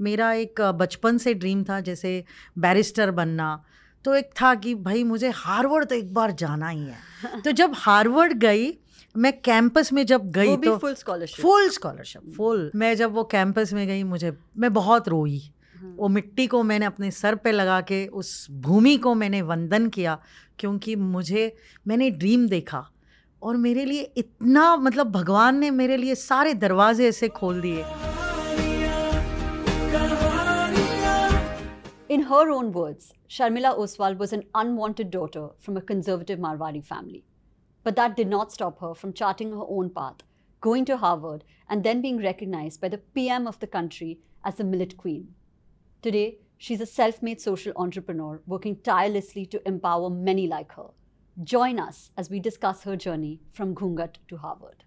मेरा एक बचपन से ड्रीम था जैसे बैरिस्टर बनना तो एक था कि भाई मुझे हार्वर्ड तो एक बार जाना ही है तो जब हार्वर्ड गई मैं कैंपस में जब गई तो full scholarship full scholarship full मैं जब वो कैंपस में गई मुझे मैं बहुत रोई हम्म। वो मिट्टी को मैंने अपने सर पे लगा के उस भूमि को मैंने वंदन किया क्योंकि मुझे मैंने ड्रीम देखा और मेरे लिए इतना मतलब भगवान ने मेरे लिए सारे दरवाजे ऐसे खोल दिए In her own words, Sharmila Oswal was an unwanted daughter from a conservative Marwari family. But that did not stop her from charting her own path, going to Harvard, and then being recognized by the PM of the country as the Millet Queen. Today, she's a self made social entrepreneur working tirelessly to empower many like her. Join us as we discuss her journey from Gungat to Harvard.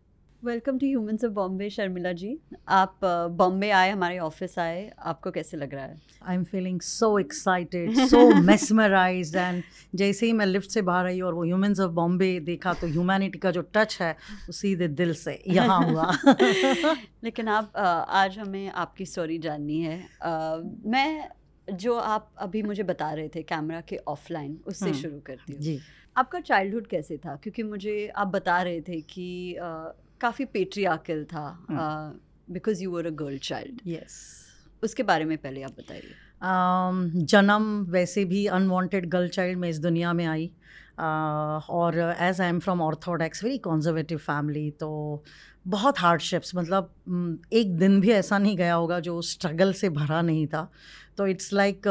Welcome to humans of Bombay Sharmila ji आप बॉम्बे आए हमारे office आए आपको कैसे लग रहा है I am feeling so excited so mesmerise and जैसे ही मैं लिफ्ट से बाहर आई और वो ह्यूमंस ऑफ बॉम्बे देखा तो ह्यूमैनिटी का जो टच है वो सीधे दिल से यहाँ हुआ लेकिन आप आज हमें आपकी स्टोरी जाननी है मैं जो आप अभी मुझे बता रहे थे कैमरा के ऑफलाइन उससे हाँ, शुरू करती हूँ जी आपका चाइल्डहुड कैसे था क्योंकि मुझे आप बता रहे थे कि काफ़ी पेट्रियाकल था because you were a girl child yes उसके बारे में पहले आप बताइए um, जन्म वैसे भी अनवांटेड गर्ल चाइल्ड में इस दुनिया में आई uh, और as I am from orthodox very conservative family तो बहुत हार्डशिप्स मतलब एक दिन भी ऐसा नहीं गया होगा जो स्ट्रगल से भरा नहीं था तो it's like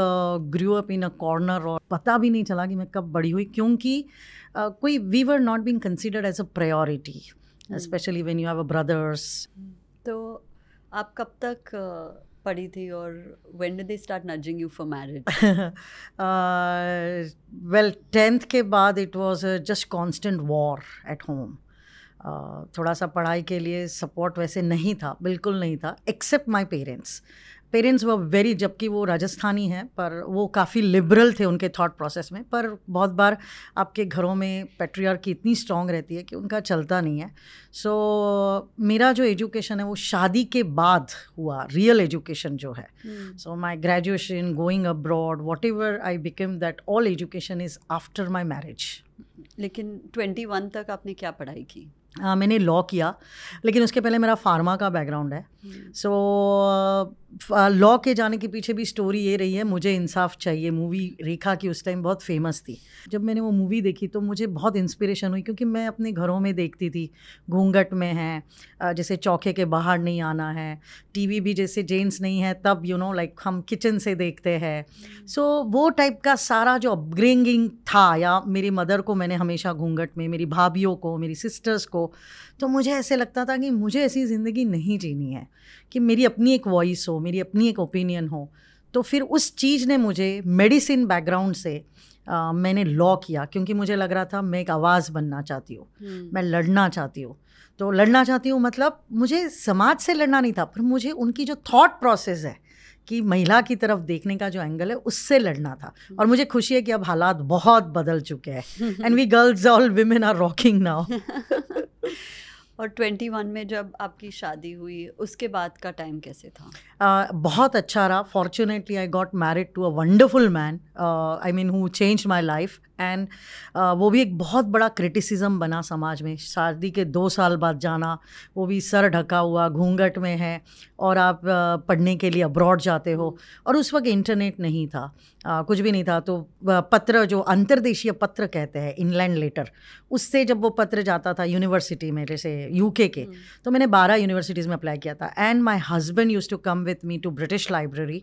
grew up in a corner और पता भी नहीं चला कि मैं कब बड़ी हुई क्योंकि uh, कोई we were not been considered as a priority specially when you have brothers तो आप कब तक पढ़ी थी और when they they start nudging you for marriage well tenth के बाद it was just constant war at home थोड़ा सा पढ़ाई के लिए सपोर्ट वैसे नहीं था बिल्कुल नहीं था एक्सेप्ट माई पेरेंट्स पेरेंट्स वो वेरी जबकि वो राजस्थानी हैं पर वो काफ़ी लिबरल थे उनके थॉट प्रोसेस में पर बहुत बार आपके घरों में पेट्रियार की इतनी स्ट्रांग रहती है कि उनका चलता नहीं है सो so, मेरा जो एजुकेशन है वो शादी के बाद हुआ रियल एजुकेशन जो है so my graduation going abroad whatever I became that all education is after my marriage लेकिन ट्वेंटी वन तक आपने क्या पढ़ाई की आ, हाँ, मैंने लॉ किया लेकिन उसके पहले मेरा फार्मा का बैकग्राउंड है सो hmm. so, लॉ के जाने के पीछे भी स्टोरी ये रही है मुझे इंसाफ चाहिए मूवी रेखा की उस टाइम बहुत फेमस थी जब मैंने वो मूवी देखी तो मुझे बहुत इंस्पिरेशन हुई क्योंकि मैं अपने घरों में देखती थी घूंघट में है जैसे चौके के बाहर नहीं आना है टीवी भी जैसे जेंट्स नहीं है तब यू नो लाइक हम किचन से देखते हैं सो so, वो टाइप का सारा जो अपग्रेंगिंग था या मेरी मदर को मैंने हमेशा घूंघट में मेरी भाभीियों को मेरी सिस्टर्स को तो मुझे ऐसे लगता था कि मुझे ऐसी ज़िंदगी नहीं जीनी है कि मेरी अपनी एक वॉइस हो मेरी अपनी एक ओपिनियन हो तो फिर उस चीज़ ने मुझे मेडिसिन बैकग्राउंड से आ, मैंने लॉ किया क्योंकि मुझे लग रहा था मैं एक आवाज़ बनना चाहती हूँ hmm. मैं लड़ना चाहती हूँ तो लड़ना चाहती हूँ मतलब मुझे समाज से लड़ना नहीं था पर मुझे उनकी जो थॉट प्रोसेस है कि महिला की तरफ देखने का जो एंगल है उससे लड़ना था और मुझे खुशी है कि अब हालात बहुत बदल चुके हैं and we girls all women are rocking now और 21 में जब आपकी शादी हुई उसके बाद का टाइम कैसे था uh, बहुत अच्छा रहा fortunately I got married to a wonderful man I mean who change my life and uh, वो भी एक बहुत बड़ा क्रिटिसिज्म बना समाज में शादी के दो साल बाद जाना वो भी सर ढका हुआ घूंघट में है और आप uh, पढ़ने के लिए अब्रॉड जाते हो और उस वक्त इंटरनेट नहीं था uh, कुछ भी नहीं था तो पत्र जो अंतर्देशीय पत्र कहते हैं इनलैंड लेटर उससे जब वो पत्र जाता था यूनिवर्सिटी में जैसे यूके के के हम्म। तो मैंने बारह यूनिवर्सिटीज़ में अप्लाई किया था and my husband use to come with me to British library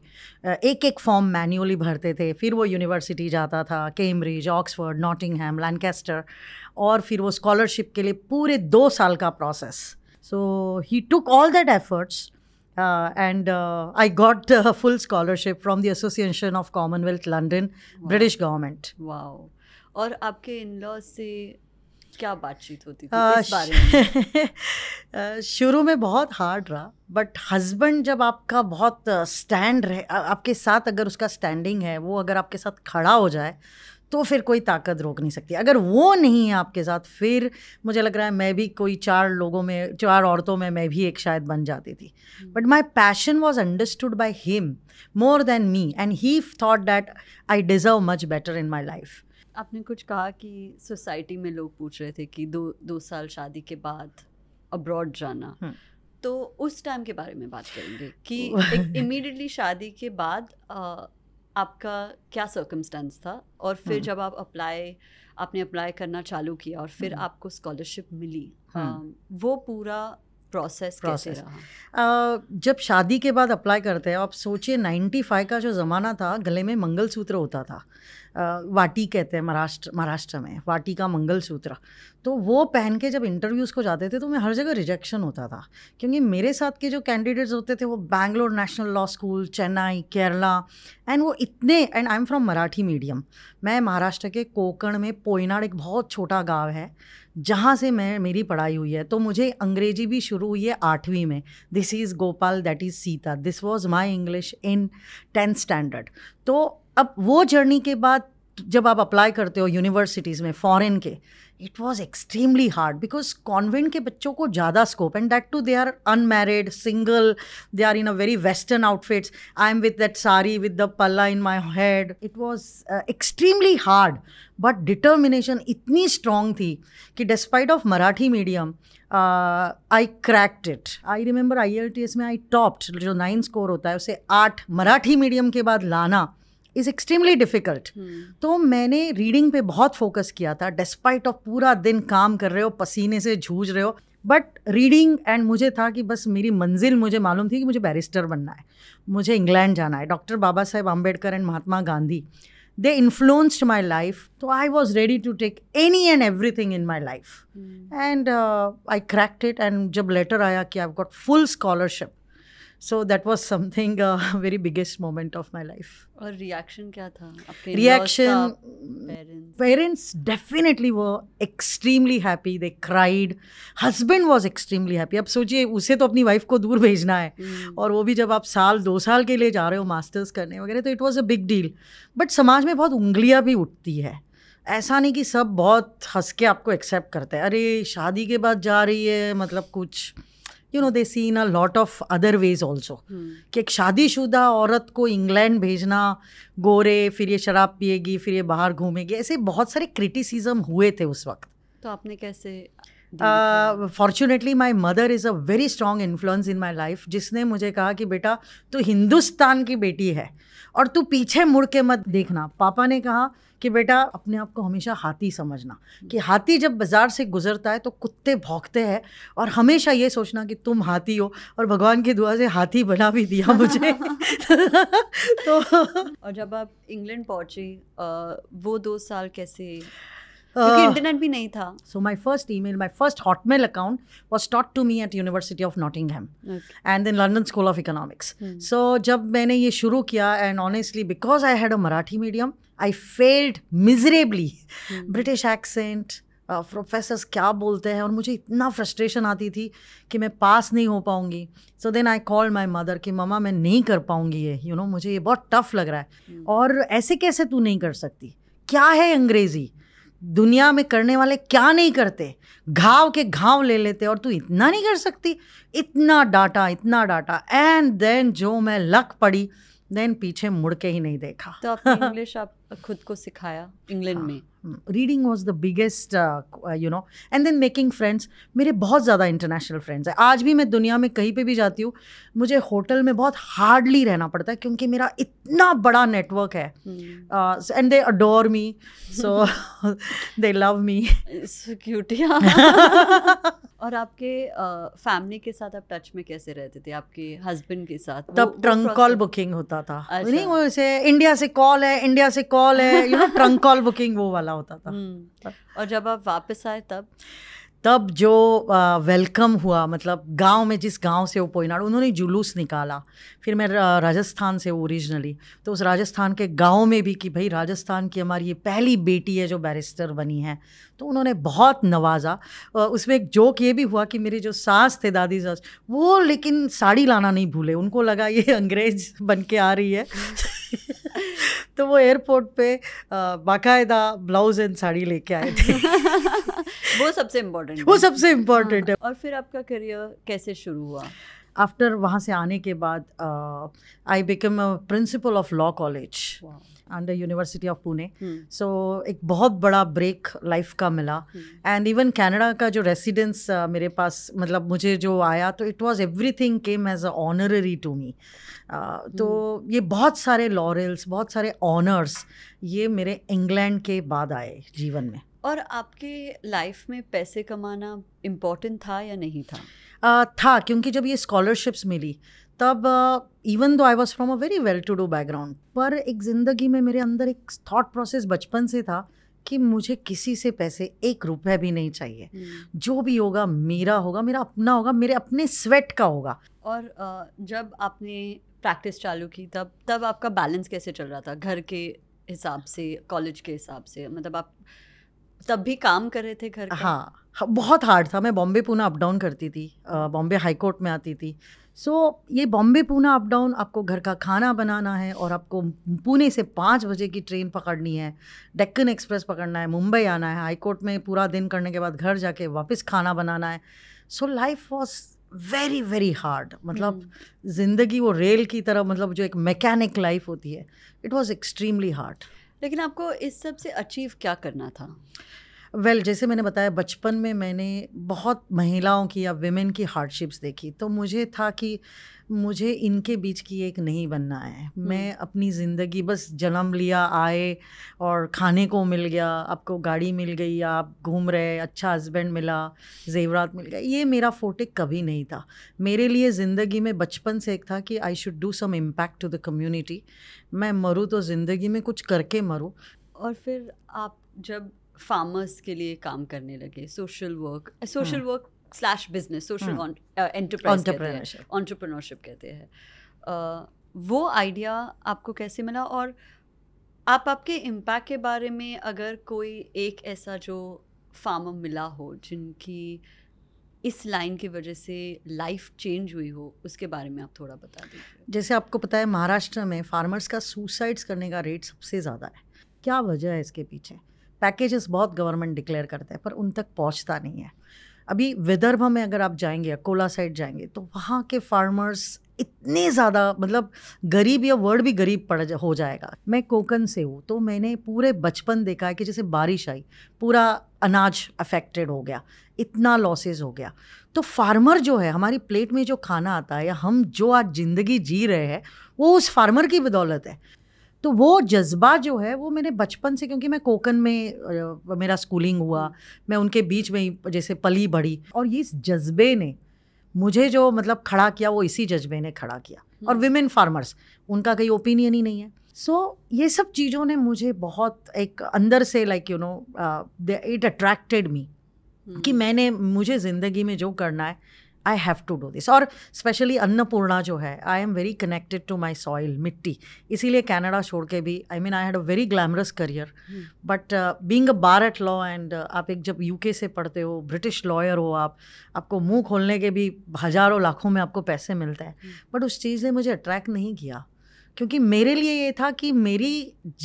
एक एक फॉर्म मैन्युअली भरते थे फिर वो यूनिवर्सिटी जाता था Cambridge ox Oxford Nottingham Lancaster और फिर वो स्कॉलरशिप के लिए पूरे दो साल का process so he took all that efforts uh, and uh, I got a full scholarship from the Association of Commonwealth London, wow. British government. Wow. और आपके इन लॉ से क्या बातचीत होती थी uh, इस बारे में uh, शुरू में बहुत हार्ड रहा बट हस्बैंड जब आपका बहुत स्टैंड uh, रहे आपके साथ अगर उसका स्टैंडिंग है वो अगर आपके साथ खड़ा हो जाए तो फिर कोई ताकत रोक नहीं सकती अगर वो नहीं है आपके साथ फिर मुझे लग रहा है मैं भी कोई चार लोगों में चार औरतों में मैं भी एक शायद बन जाती थी but my passion was understood by him more than me and he thought that I deserve much better in my life आपने कुछ कहा कि सोसाइटी में लोग पूछ रहे थे कि दो दो साल शादी के बाद अब्रॉड जाना हुँ. हम्म। तो उस टाइम के बारे में बात करेंगे कि इमीडिएटली शादी के बाद आपका क्या सर्कमस्टेंस था और फिर हम्म। जब आप अप्लाई आपने अप्लाई करना चालू किया और फिर हम्म। आपको स्कॉलरशिप मिली हम्म। वो पूरा प्रोसेस प्रोसेस जब शादी के बाद अप्लाई करते हैं आप सोचिए नाइन्टी फाइव का जो ज़माना था गले में मंगलसूत्र होता था वाटी कहते हैं महाराष्ट्र महाराष्ट्र में वाटी का मंगलसूत्र तो वो पहन के जब इंटरव्यूज़ को जाते थे तो मैं हर जगह रिजेक्शन होता था क्योंकि मेरे साथ के जो कैंडिडेट्स होते थे वो Bangalore National Law School Chennai Kerala and वो इतने and I am from Marathi medium मैं महाराष्ट्र के कोकण में पोइनाड एक बहुत छोटा गाँव है जहाँ से मैं मेरी पढ़ाई हुई है तो मुझे अंग्रेजी भी शुरू हुई है आठवीं में this is Gopal that is Sita this was my English in tenth standard तो अब वो जर्नी के बाद जब आप अप्लाई करते हो यूनिवर्सिटीज़ में फॉरेन के it was extremely hard because convent के बच्चों को ज़्यादा scope and that too they are unmarried single they are in a very western outfits I am with that sari with the palla in my head it was extremely hard but determination इतनी strong थी कि despite of Marathi medium I cracked it I remember I L T S में I topped जो nine score होता है उसे आठ Marathi medium के बाद लाना इज़ एक्सट्रीमली डिफ़िकल्ट तो मैंने रीडिंग पे बहुत फोकस किया था डिस्पाइट ऑफ पूरा दिन काम कर रहे हो पसीने से जूझ रहे हो बट रीडिंग एंड मुझे था कि बस मेरी मंजिल मुझे मालूम थी कि मुझे बैरिस्टर बनना है मुझे इंग्लैंड जाना है doctor Baba Saheb Ambedkar and Mahatma Gandhi they influenced my life तो I was ready to take any and everything in my life and I cracked it and जब लेटर आया कि I got full scholarship so that was something very biggest moment of my life और reaction क्या था reaction parents definitely वो extremely happy they cried husband was extremely happy अब सोचिए उसे तो अपनी वाइफ को दूर भेजना है hmm. और वो भी जब आप साल दो साल के लिए जा रहे हो मास्टर्स करने वगैरह तो it was a big deal but समाज में बहुत उंगलियाँ भी उठती है ऐसा नहीं कि सब बहुत हंस के आपको एक्सेप्ट करते हैं अरे शादी के बाद जा रही है मतलब कुछ you know they in a lot of other ways also कि एक शादीशुदा औरत को इंग्लैंड भेजना गोरे फिर ये शराब पिएगी फिर ये बाहर घूमेगी ऐसे बहुत सारे क्रिटिसिज्म हुए थे उस वक्त तो आपने कैसे fortunately my mother is a very strong influence in my life जिसने मुझे कहा कि बेटा तू हिंदुस्तान की बेटी है और तू पीछे मुड़ के मत देखना पापा ने कहा कि बेटा अपने आप को हमेशा हाथी समझना कि हाथी जब बाज़ार से गुजरता है तो कुत्ते भौंकते हैं और हमेशा ये सोचना कि तुम हाथी हो और भगवान की दुआ से हाथी बना भी दिया मुझे तो और जब आप इंग्लैंड पहुँचे वो दो साल कैसे इंटरनेट uh, भी नहीं था so my first email my first Hotmail account was taught to me at University of Hem and then London School of Economics so जब मैंने ये शुरू किया and honestly because I had a Marathi medium I failed miserably British accent professors क्या बोलते हैं और मुझे इतना फ्रस्ट्रेशन आती थी कि मैं पास नहीं हो पाऊंगी so then I call my mother कि ममा मैं नहीं कर पाऊंगी ये यू you नो know, मुझे ये बहुत टफ लग रहा है hmm. और ऐसे कैसे तू नहीं कर सकती क्या है अंग्रेज़ी दुनिया में करने वाले क्या नहीं करते घाव के घाव ले लेते और तू इतना नहीं कर सकती इतना डाटा इतना डाटा एंड देन जो मैं लक पड़ी देन पीछे मुड़ के ही नहीं देखा तो आपने इंग्लिश आप खुद को सिखाया इंग्लैंड हाँ, में reading was the biggest you know and then making friends मेरे बहुत ज़्यादा इंटरनेशनल फ्रेंड्स हैं आज भी मैं दुनिया में कहीं पर भी जाती हूँ मुझे होटल में बहुत हार्डली रहना पड़ता है क्योंकि मेरा इतना बड़ा नेटवर्क है and they adore me so they love me cute और आपके फैमिली के साथ आप टच में कैसे रहते थे आपके हस्बैंड के साथ तब ट्रंक कॉल बुकिंग होता था अच्छा। नहीं वो ऐसे इंडिया से कॉल है इंडिया से कॉल है you know trunk call booking वो वाला होता था हम्म। और जब आप वापस आए तब तब जो वेलकम हुआ मतलब गांव में जिस गांव से वो पोइनाड़ उन्होंने जुलूस निकाला फिर मैं राजस्थान से ओरिजिनली तो उस राजस्थान के गांव में भी कि भाई राजस्थान की हमारी ये पहली बेटी है जो बैरिस्टर बनी है तो उन्होंने बहुत नवाजा उसमें एक जोक ये भी हुआ कि मेरे जो सास थे दादी सास वो लेकिन साड़ी लाना नहीं भूले उनको लगा ये अंग्रेज बन के आ रही है तो वो एयरपोर्ट पे बाकायदा ब्लाउज एंड साड़ी लेके आए थे वो सबसे इम्पोर्टेंट वो सबसे इम्पोर्टेंट हाँ। है और फिर आपका करियर कैसे शुरू हुआ आफ्टर वहाँ से आने के बाद I become principal of law college under University of Pune so एक बहुत बड़ा ब्रेक लाइफ का मिला एंड इवन कैनेडा का जो रेसिडेंस uh, मेरे पास मतलब मुझे जो आया तो it was everything came as a honorary to me तो hmm. ये बहुत सारे लॉरल्स बहुत सारे ऑनर्स ये मेरे इंग्लैंड के बाद आए जीवन में और आपके लाइफ में पैसे कमाना इम्पोर्टेंट था या नहीं था uh, था क्योंकि जब ये स्कॉलरशिप्स मिली तब even though I was from a very well to do background पर एक ज़िंदगी में मेरे अंदर एक थाट प्रोसेस बचपन से था कि मुझे किसी से पैसे एक रुपए भी नहीं चाहिए hmm. जो भी होगा मेरा होगा मेरा अपना होगा मेरे अपने स्वेट का होगा और uh, जब आपने प्रैक्टिस चालू की तब तब आपका बैलेंस कैसे चल रहा था घर के हिसाब से कॉलेज के हिसाब से मतलब आप तब भी काम कर रहे थे घर हाँ बहुत हार्ड था मैं बॉम्बे पूना अप डाउन करती थी बॉम्बे हाई कोर्ट में आती थी सो so, ये बॉम्बे पूना अप डाउन आपको घर का खाना बनाना है और आपको पुणे से पाँच बजे की ट्रेन पकड़नी है डेक्कन एक्सप्रेस पकड़ना है मुंबई आना है हाई कोर्ट में पूरा दिन करने के बाद घर जाके वापस खाना बनाना है so life was very very hard मतलब हम्म। ज़िंदगी वो रेल की तरह मतलब जो एक मैकेनिक लाइफ होती है इट वॉज़ एक्सट्रीमली हार्ड लेकिन आपको इस सब से अचीव क्या करना था वेल well, जैसे मैंने बताया बचपन में मैंने बहुत महिलाओं की या वेमेन की हार्डशिप्स देखी तो मुझे था कि मुझे इनके बीच की एक नहीं बनना है मैं अपनी ज़िंदगी बस जन्म लिया आए और खाने को मिल गया आपको गाड़ी मिल गई आप घूम रहे अच्छा हस्बैंड मिला जेवरात मिल गया ये मेरा फोटे कभी नहीं था मेरे लिए ज़िंदगी में बचपन से एक था कि I should do some impact to the community मैं मरूँ तो ज़िंदगी में कुछ करके मरूँ और फिर आप जब फार्मर्स के लिए काम करने लगे social work social work slash business social entrepreneurship कहते हैं uh, वो आइडिया आपको कैसे मिला और आप आपके इम्पैक्ट के बारे में अगर कोई एक ऐसा जो फार्मर मिला हो जिनकी इस लाइन की वजह से लाइफ चेंज हुई हो उसके बारे में आप थोड़ा बता दीजिए जैसे आपको पता है महाराष्ट्र में फार्मर्स का सुसाइड्स करने का रेट सबसे ज़्यादा है क्या वजह है इसके पीछे पैकेजेस बहुत गवर्नमेंट डिक्लेयर करते हैं पर उन तक पहुंचता नहीं है अभी विदर्भ में अगर आप जाएंगे अकोला साइड जाएंगे तो वहाँ के फार्मर्स इतने ज़्यादा मतलब गरीब या वर्ड भी गरीब पड़ हो जाएगा मैं कोकन से हूँ तो मैंने पूरे बचपन देखा है कि जैसे बारिश आई पूरा अनाज अफेक्टेड हो गया इतना लॉसेस हो गया तो फार्मर जो है हमारी प्लेट में जो खाना आता है या हम जो आज ज़िंदगी जी रहे हैं वो उस फार्मर की बदौलत है तो वो जज्बा जो है वो मैंने बचपन से क्योंकि मैं कोकन में मेरा स्कूलिंग हुआ हम्म। मैं उनके बीच में ही जैसे पली बढ़ी और इस जज्बे ने मुझे जो मतलब खड़ा किया वो इसी जज्बे ने खड़ा किया और विमेन फार्मर्स उनका कोई ओपिनियन ही नहीं है सो so, ये सब चीज़ों ने मुझे बहुत एक अंदर से like you know it attracted me कि हम्म। मैंने मुझे ज़िंदगी में जो करना है I have to do this और स्पेशली अन्नपूर्णा जो है I am very connected to my soil मिट्टी इसीलिए कैनेडा छोड़ के भी I mean I had a very glamorous career but being a bar at law and आप एक जब यूके से पढ़ते हो ब्रिटिश लॉयर हो आप आपको मुंह खोलने के भी हज़ारों लाखों में आपको पैसे मिलते हैं बट hmm. उस चीज़ ने मुझे अट्रैक्ट नहीं किया क्योंकि मेरे लिए ये था कि मेरी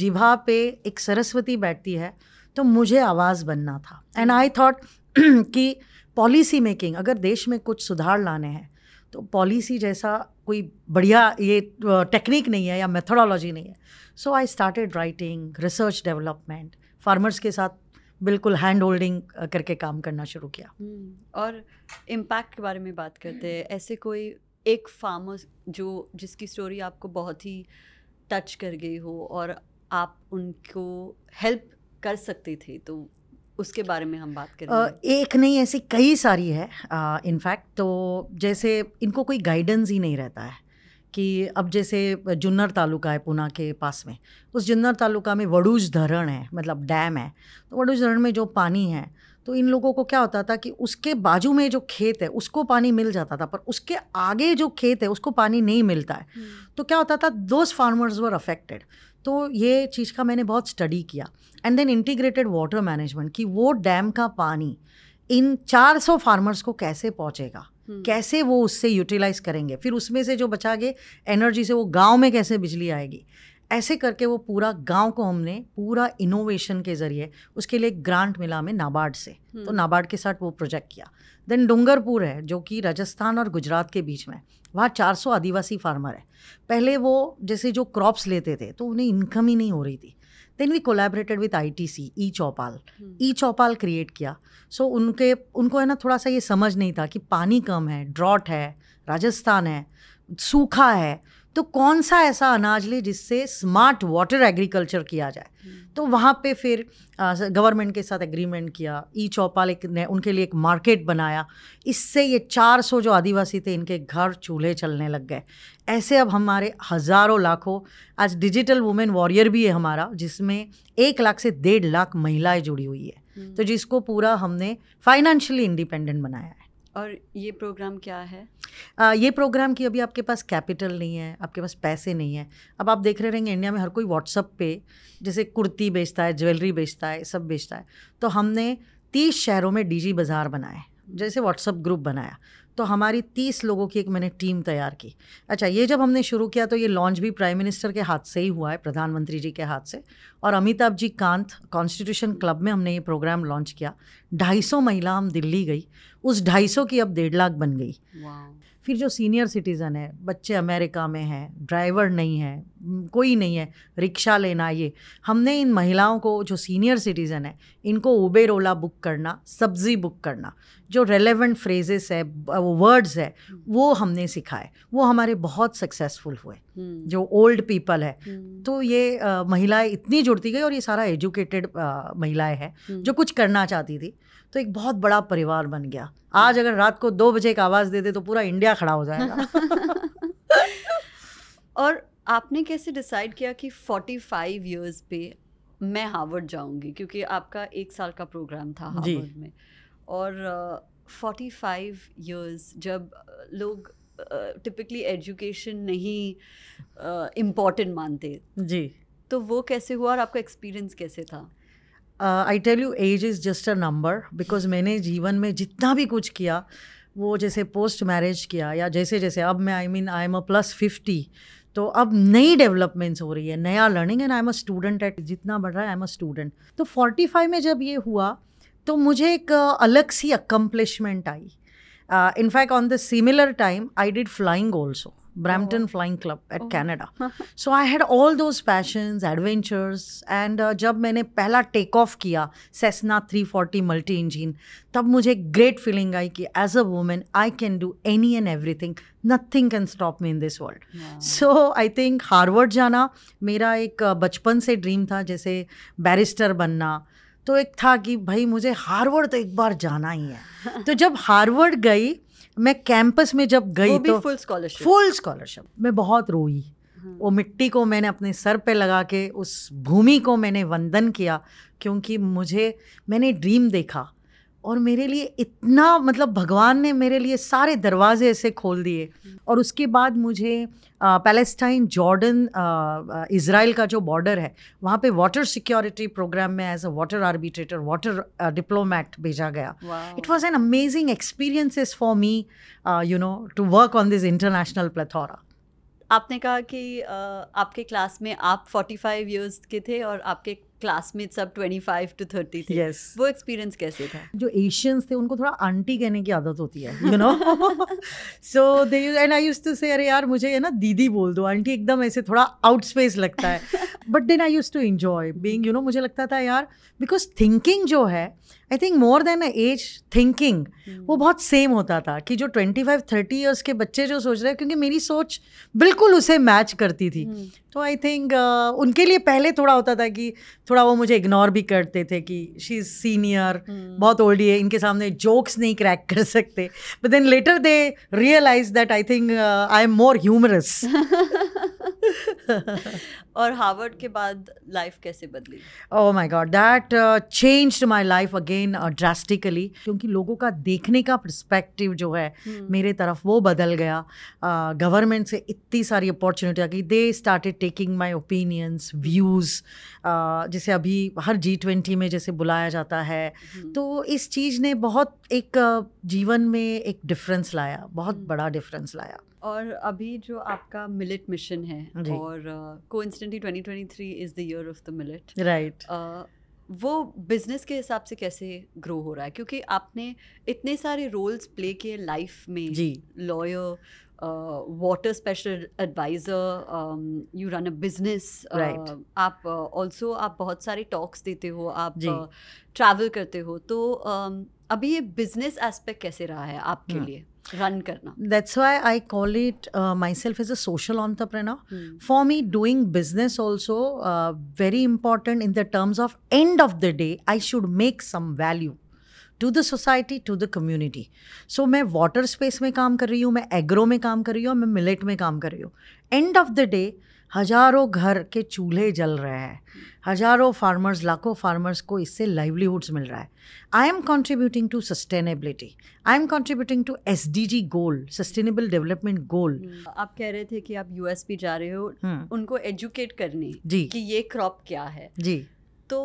जिभा पे एक सरस्वती बैठती है तो मुझे आवाज़ बनना था एंड आई थाट कि पॉलिसी मेकिंग अगर देश में कुछ सुधार लाने हैं तो पॉलिसी जैसा कोई बढ़िया ये टेक्निक नहीं है या मेथोडोलॉजी नहीं है so I started writing research development farmers के साथ बिल्कुल हैंड होल्डिंग करके काम करना शुरू किया हम्म, और इम्पैक्ट के बारे में बात करते हैं ऐसे कोई एक फार्मर जो जिसकी स्टोरी आपको बहुत ही टच कर गई हो और आप उनको हेल्प कर सकते थे तो उसके बारे में हम बात करें एक नहीं ऐसी कई सारी है इनफैक्ट तो जैसे इनको कोई गाइडेंस ही नहीं रहता है कि अब जैसे जुन्नर तालुका है पुना के पास में उस जुन्नर तालुका में वडूज धरण है मतलब डैम है तो वडूज धरण में जो पानी है तो इन लोगों को क्या होता था कि उसके बाजू में जो खेत है उसको पानी मिल जाता था पर उसके आगे जो खेत है उसको पानी नहीं मिलता है हम्म। तो क्या होता था दोज फार्मर्स वर अफेक्टेड तो ये चीज़ का मैंने बहुत स्टडी किया and then integrated water management कि वो डैम का पानी इन 400 फार्मर्स को कैसे पहुँचेगा हम्म। कैसे वो उससे यूटिलाइज करेंगे फिर उसमें से जो बचा गए एनर्जी से वो गांव में कैसे बिजली आएगी ऐसे करके वो पूरा गांव को हमने पूरा इनोवेशन के ज़रिए उसके लिए एक ग्रांट मिला हमें नाबार्ड से तो हम्म। नाबार्ड के साथ वो प्रोजेक्ट किया देन डूंगरपुर है जो कि राजस्थान और गुजरात के बीच में वहाँ 400 आदिवासी फार्मर है पहले वो जैसे जो क्रॉप्स लेते थे तो उन्हें इनकम ही नहीं हो रही थी then we collaborated with I T C e Choupal e Choupal create किया सो so, उनके उनको है ना थोड़ा सा ये समझ नहीं था कि पानी कम है ड्रॉट है राजस्थान है सूखा है तो कौन सा ऐसा अनाज ले जिससे स्मार्ट वाटर एग्रीकल्चर किया जाए हम्म। तो वहाँ पे फिर गवर्नमेंट के साथ एग्रीमेंट किया ई चौपाल एक ने उनके लिए एक मार्केट बनाया इससे ये 400 जो आदिवासी थे इनके घर चूल्हे चलने लग गए ऐसे अब हमारे हज़ारों लाखों आज डिजिटल वुमेन वॉरियर भी है हमारा जिसमें एक लाख से डेढ़ लाख महिलाएं जुड़ी हुई है हम्म। तो जिसको पूरा हमने फाइनेंशियली इंडिपेंडेंट बनाया है और ये प्रोग्राम क्या है आ, ये प्रोग्राम की अभी आपके पास कैपिटल नहीं है आपके पास पैसे नहीं है अब आप देख रहे रहेंगे इंडिया में हर कोई व्हाट्सअप पे जैसे कुर्ती बेचता है ज्वेलरी बेचता है सब बेचता है तो हमने तीस शहरों में डीजी बाज़ार बनाए जैसे व्हाट्सअप ग्रुप बनाया तो हमारी तीस लोगों की एक मैंने टीम तैयार की अच्छा ये जब हमने शुरू किया तो ये लॉन्च भी प्राइम मिनिस्टर के हाथ से ही हुआ है प्रधानमंत्री जी के हाथ से और अमिताभ जी कांत कॉन्स्टिट्यूशन क्लब में हमने ये प्रोग्राम लॉन्च किया ढाई सौ महिला हम दिल्ली गई उस ढाई सौ की अब डेढ़ लाख बन गई फिर जो सीनियर सिटीज़न है बच्चे अमेरिका में हैं ड्राइवर नहीं है कोई नहीं है रिक्शा लेना ये हमने इन महिलाओं को जो सीनियर सिटीज़न है इनको उबेर ओला बुक करना सब्ज़ी बुक करना जो रेलेवेंट फ्रेजेस है वो वर्ड्स है hmm. वो हमने सिखाए वो हमारे बहुत सक्सेसफुल हुए hmm. जो ओल्ड पीपल है तो ये महिलाएं इतनी जुड़ती गई और ये सारा एजुकेटेड महिलाएं हैं hmm. जो कुछ करना चाहती थी तो एक बहुत बड़ा परिवार बन गया आज अगर रात को दो बजे एक आवाज़ दे दे तो पूरा इंडिया खड़ा हो जाएगा और आपने कैसे डिसाइड किया कि फोर्टी फाइव ईयर्स पे मैं हार्वर्ड जाऊंगी क्योंकि आपका एक साल का प्रोग्राम था हार्वर्ड में और फोर्टी फाइव ईयर्स जब लोग टिपिकली uh, एजुकेशन नहीं इम्पोर्टेंट uh, मानते जी तो वो कैसे हुआ और आपका एक्सपीरियंस कैसे था I tell you age is just a number because मैंने जीवन में जितना भी कुछ किया वो जैसे पोस्ट मैरिज किया या जैसे जैसे अब मैं I mean I am a plus fifty तो अब नई डेवलपमेंट्स हो रही है नया learning and I am a student at जितना बढ़ रहा है आई एम अ स्टूडेंट तो 45 में जब ये हुआ तो मुझे एक अलग सी accomplishment I in fact on the similar time I did flying also Brampton flying club at Canada so I had all those passions adventures and जब मैंने पहला टेक ऑफ किया Cessna three forty multi engine तब मुझे great feeling आई कि as a women I can do any and everything nothing can stop me in this world so I think Harvard जाना मेरा एक बचपन से ड्रीम था जैसे बैरिस्टर बनना तो एक था कि भाई मुझे हार्वर्ड तो एक बार जाना ही है तो जब हार्वर्ड गई मैं कैंपस में जब गई तो फुल स्कॉलरशिप फुल स्कॉलरशिप मैं बहुत रोई हम्म। वो मिट्टी को मैंने अपने सर पे लगा के उस भूमि को मैंने वंदन किया क्योंकि मुझे मैंने ड्रीम देखा और मेरे लिए इतना मतलब भगवान ने मेरे लिए सारे दरवाजे ऐसे खोल दिए और उसके बाद मुझे पैलेस्टाइन जॉर्डन इसराइल का जो बॉर्डर है वहाँ पे वाटर सिक्योरिटी प्रोग्राम में as a water arbitrator water diplomat भेजा गया it was an amazing experiences for me you know to work on this international plethora आपने कहा कि आपके क्लास में आप 45 इयर्स के थे और आपके क्लासमेट्स अब फाइव टू थर्टी थे yes. वो एक्सपीरियंस कैसे था जो एशियंस थे उनको थोड़ा आंटी कहने की आदत होती है you know so they and I use to say अरे यार मुझे है ना दीदी बोल दो आंटी एकदम ऐसे थोड़ा आउट स्पेस लगता है but then I use to enjoy being you know मुझे लगता था यार बिकॉज थिंकिंग जो है I think more than age thinking वो बहुत सेम होता था कि जो ट्वेंटी फाइव थर्टी ईयर्स के बच्चे जो सोच रहे हैं क्योंकि मेरी सोच बिल्कुल उसे मैच करती थी hmm. तो आई थिंक uh, उनके लिए पहले थोड़ा होता था कि थोड़ा वो मुझे इग्नोर भी करते थे कि शी इज़ सीनियर बहुत ओल्ड है इनके सामने जोक्स नहीं क्रैक कर सकते but then later they realise that I think I am more humorous और हार्वर्ड के बाद लाइफ कैसे बदली oh my God that change my life again drastically क्योंकि लोगों का देखने का परस्पेक्टिव जो है hmm. मेरे तरफ वो बदल गया गवर्नमेंट uh, से इतनी सारी अपॉर्चुनिटी आ गई they started taking my opinions views जैसे अभी हर जी ट्वेंटी में जैसे बुलाया जाता है hmm. तो इस चीज़ ने बहुत एक uh, जीवन में एक डिफरेंस लाया बहुत hmm. बड़ा डिफरेंस लाया और अभी जो आपका मिलेट मिशन है और को incidentally twenty twenty three is the year of the millet right वो बिजनेस के हिसाब से कैसे ग्रो हो रहा है क्योंकि आपने इतने सारे रोल्स प्ले किए लाइफ में जी lawyer water special adviser you run a business um, आप ऑल्सो uh, आप बहुत सारे टॉक्स देते हो आप ट्रैवल uh, करते हो तो uh, अभी ये बिजनेस एस्पेक्ट कैसे रहा है आपके हम्म। लिए रन करना that's why I call it myself as a social entrepreneur for me doing business also very important in the terms of end of the day I should make some value to the society to the community so मैं water space में काम कर रही हूँ मैं agro में काम कर रही हूँ मैं मिलेट में काम कर रही हूँ एंड ऑफ द डे हज़ारों घर के चूल्हे जल रहे हैं हज़ारों फार्मर्स लाखों फार्मर्स को इससे लाइवलीहुड्स मिल रहा है I am contributing to sustainability I am contributing to S D G goal sustainable development goal आप कह रहे थे कि आप एस पी जा रहे हो hmm. उनको एजुकेट करने जी कि ये क्रॉप क्या है जी तो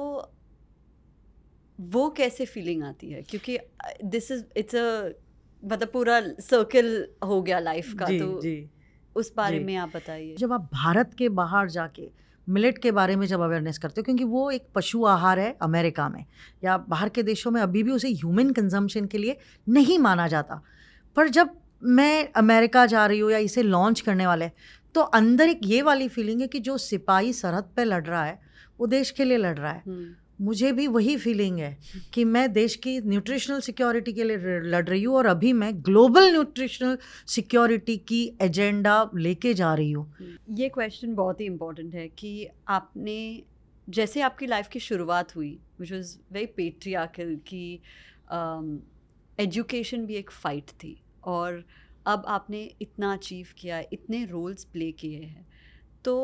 वो कैसे फीलिंग आती है क्योंकि दिस इज इट्स अ मतलब पूरा सर्कल हो गया लाइफ का जी, तो जी. उस बारे में आप बताइए जब आप भारत के बाहर जाके मिलेट के बारे में जब अवेयरनेस करते हो क्योंकि वो एक पशु आहार है अमेरिका में या बाहर के देशों में अभी भी उसे ह्यूमन कंजम्पशन के लिए नहीं माना जाता पर जब मैं अमेरिका जा रही हूँ या इसे लॉन्च करने वाले तो अंदर एक ये वाली फीलिंग है कि जो सिपाही सरहद पे लड़ रहा है वो देश के लिए लड़ रहा है हम्म। मुझे भी वही फीलिंग है कि मैं देश की न्यूट्रिशनल सिक्योरिटी के लिए लड़ रही हूँ और अभी मैं ग्लोबल न्यूट्रिशनल सिक्योरिटी की एजेंडा लेके जा रही हूँ ये क्वेश्चन बहुत ही इम्पोर्टेंट है कि आपने जैसे आपकी लाइफ की शुरुआत हुई विच वॉज़ वेरी पेट्रियाकल की एजुकेशन भी एक फ़ाइट थी और अब आपने इतना अचीव किया इतने रोल्स प्ले किए हैं तो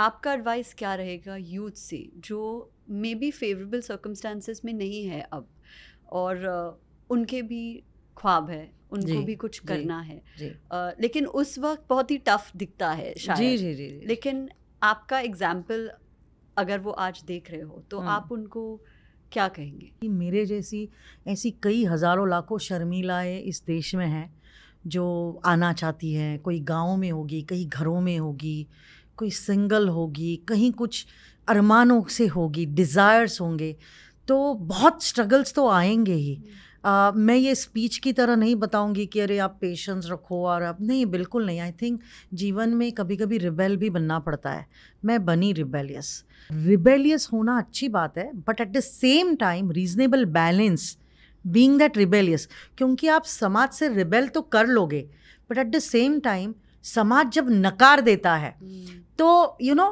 आपका एडवाइस क्या रहेगा यूथ से जो मे बी फेवरेबल सर्कमस्टांसिस में नहीं है अब और उनके भी ख्वाब है उनको भी कुछ करना है आ, लेकिन उस वक्त बहुत ही टफ दिखता है शायद जी, जी, जी, जी. लेकिन आपका एग्जाम्पल अगर वो आज देख रहे हो तो हाँ। आप उनको क्या कहेंगे मेरे जैसी ऐसी कई हज़ारों लाखों शर्मिलाएँ इस देश में हैं जो आना चाहती हैं कोई गाँव में होगी कहीं घरों में होगी कोई सिंगल होगी कहीं कुछ अरमानों से होगी डिज़ायर्स होंगे तो बहुत स्ट्रगल्स तो आएंगे ही हम्म। आ, मैं ये स्पीच की तरह नहीं बताऊंगी कि अरे आप पेशेंस रखो और अब नहीं बिल्कुल नहीं आई थिंक जीवन में कभी कभी रिबेल भी बनना पड़ता है मैं बनी रिबेलियस रिबेलियस होना अच्छी बात है but at the same time reasonable balance being that rebellious क्योंकि आप समाज से रिबेल तो कर लोगे but at the same time समाज जब नकार देता है तो यू नो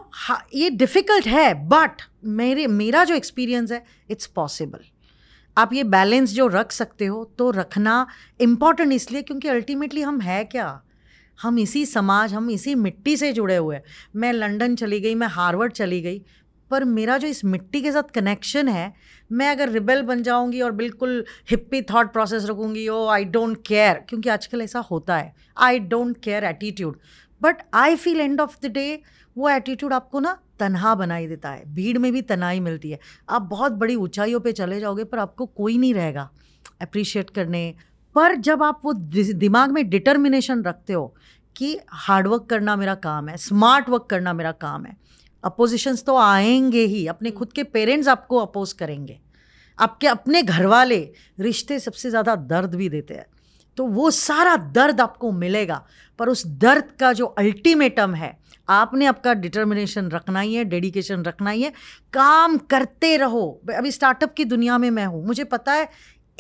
ये डिफ़िकल्ट है बट मेरे मेरा जो एक्सपीरियंस है इट्स पॉसिबल आप ये बैलेंस जो रख सकते हो तो रखना इम्पॉर्टेंट इसलिए क्योंकि अल्टीमेटली हम है क्या हम इसी समाज हम इसी मिट्टी से जुड़े हुए हैं मैं लंदन चली गई मैं हार्वर्ड चली गई पर मेरा जो इस मिट्टी के साथ कनेक्शन है मैं अगर रिबेल बन जाऊंगी और बिल्कुल हिप्पी थॉट प्रोसेस रखूंगी ओ आई डोंट केयर क्योंकि आजकल ऐसा होता है I don't care attitude but I feel end of the day वो एटीट्यूड आपको ना तनहा बनाई देता है भीड़ में भी तनाई मिलती है आप बहुत बड़ी ऊंचाइयों पे चले जाओगे पर आपको कोई नहीं रहेगा अप्रिशिएट करने पर जब आप वो दिमाग में डिटर्मिनेशन रखते हो कि हार्डवर्क करना मेरा काम है स्मार्ट वर्क करना मेरा काम है अपोजिशंस तो आएंगे ही अपने हम्म। खुद के पेरेंट्स आपको अपोज करेंगे आपके अपने घर वाले रिश्ते सबसे ज़्यादा दर्द भी देते हैं तो वो सारा दर्द आपको मिलेगा पर उस दर्द का जो अल्टीमेटम है आपने आपका डिटर्मिनेशन रखना ही है डेडिकेशन रखना ही है काम करते रहो अभी स्टार्टअप की दुनिया में मैं हूँ मुझे पता है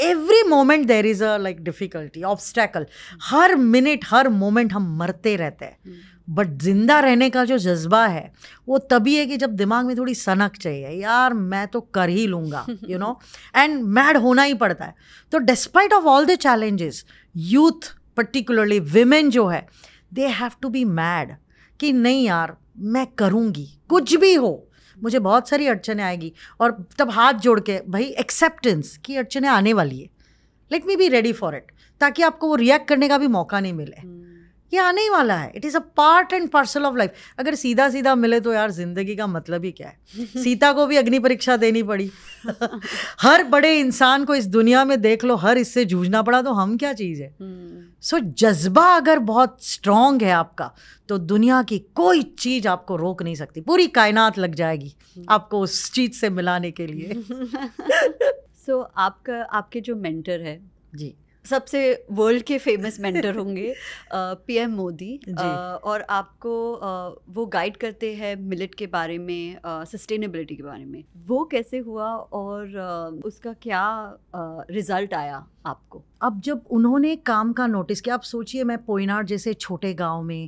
every moment there is a like difficulty obstacle हर मिनट हर मोमेंट हम मरते रहते हैं हम्म। बट ज़िंदा रहने का जो जज्बा है वो तभी है कि जब दिमाग में थोड़ी सनक चाहिए यार मैं तो कर ही लूंगा यू नो एंड मैड होना ही पड़ता है तो despite of all the challenges youth particularly women जो है they have to be mad कि नहीं यार मैं करूँगी कुछ भी हो मुझे बहुत सारी अड़चने आएगी और तब हाथ जोड़ के भाई एक्सेप्टेंस की अड़चने आने वाली है let me be ready for it ताकि आपको वो रिएक्ट करने का भी मौका नहीं मिले hmm. ये आने ही वाला है it is a part and parcel of life अगर सीधा सीधा मिले तो यार जिंदगी का मतलब ही क्या है सीता को भी अग्नि परीक्षा देनी पड़ी हर बड़े इंसान को इस दुनिया में देख लो हर इससे जूझना पड़ा तो हम क्या चीज़ है सो हम्म। so, जज्बा अगर बहुत स्ट्रांग है आपका तो दुनिया की कोई चीज़ आपको रोक नहीं सकती पूरी कायनात लग जाएगी हम्म। आपको उस चीज़ से मिलाने के लिए सो so, आपका आपके जो मेंटर है जी सबसे वर्ल्ड के फेमस मेंटर होंगे पीएम मोदी और आपको वो गाइड करते हैं मिलेट के बारे में सस्टेनेबिलिटी के बारे में वो कैसे हुआ और उसका क्या रिजल्ट आया आपको अब जब उन्होंने काम का नोटिस किया आप सोचिए मैं पोइनार जैसे छोटे गांव में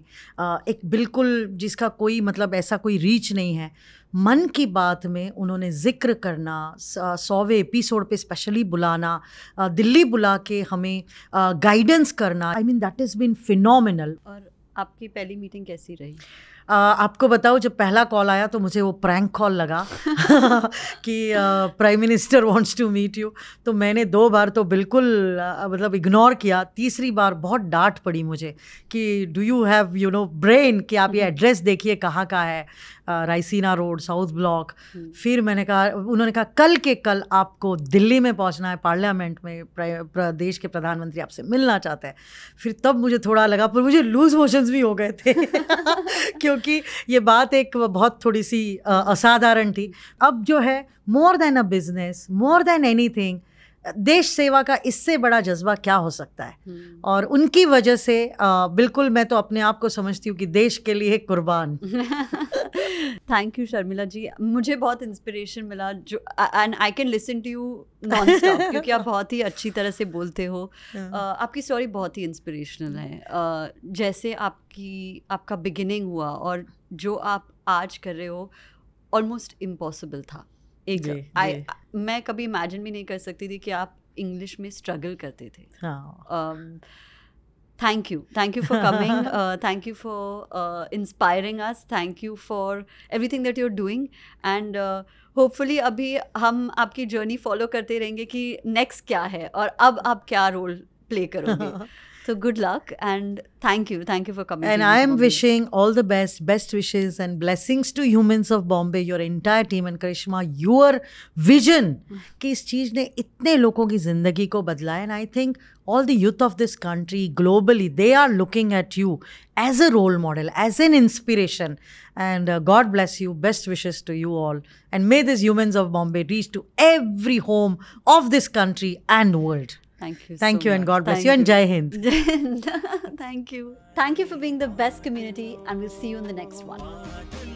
एक बिल्कुल जिसका कोई मतलब ऐसा कोई रीच नहीं है मन की बात में उन्होंने ज़िक्र करना सौवे एपिसोड पे स्पेशली बुलाना दिल्ली बुला के हमें गाइडेंस करना I mean that is been phenomenal और आपकी पहली मीटिंग कैसी रही आपको बताओ जब पहला कॉल आया तो मुझे वो प्रैंक कॉल लगा कि prime minister wants to meet you तो मैंने दो बार तो बिल्कुल मतलब इग्नोर किया तीसरी बार बहुत डांट पड़ी मुझे कि do you have you no brain कि आप ये एड्रेस हम्म। देखिए कहाँ का है रायसीना रोड साउथ ब्लॉक हम्म। फिर मैंने कहा उन्होंने कहा कल के कल आपको दिल्ली में पहुँचना है पार्लियामेंट में प्रदेश के प्रधानमंत्री आपसे मिलना चाहते हैं फिर तब मुझे थोड़ा लगा पर मुझे लूज मोशंस भी हो गए थे क्यों क्योंकि ये बात एक बहुत थोड़ी सी असाधारण थी अब जो है more than a business more than anything देश सेवा का इससे बड़ा जज्बा क्या हो सकता है हम्म। और उनकी वजह से आ, बिल्कुल मैं तो अपने आप को समझती हूँ कि देश के लिए कुर्बान थैंक यू शर्मिला जी मुझे बहुत इंस्पिरेशन मिला जो and I can listen to you क्योंकि आप बहुत ही अच्छी तरह से बोलते हो uh, आपकी स्टोरी बहुत ही इंस्पिरेशनल है uh, जैसे आपकी आपका बिगिनिंग हुआ और जो आप आज कर रहे हो ऑलमोस्ट इम्पॉसिबल था एक जी, मैं कभी इमेजिन भी नहीं कर सकती थी कि आप इंग्लिश में स्ट्रगल करते थे thank you thank you for coming thank you for inspiring us thank you for everything that you are doing and hopefully अभी हम आपकी जर्नी फॉलो करते रहेंगे कि नेक्स्ट क्या है और अब आप क्या रोल प्ले करोगे So good luck and thank you. Thank you for coming. And I am wishing all the best, best wishes and blessings to humans of Bombay, your entire team and Karishma, your vision कि इस चीज़ ने इतने लोगों की ज़िंदगी all the youth of this country globally they are looking at you as a role model as an inspiration and uh, god bless you best wishes to you all and may these humans of bombay reach to every home of this country and world Thank you. Thank so you much. and God bless you and Jai Hind. Thank you. Thank you for being the best community and we'll see you in the next one.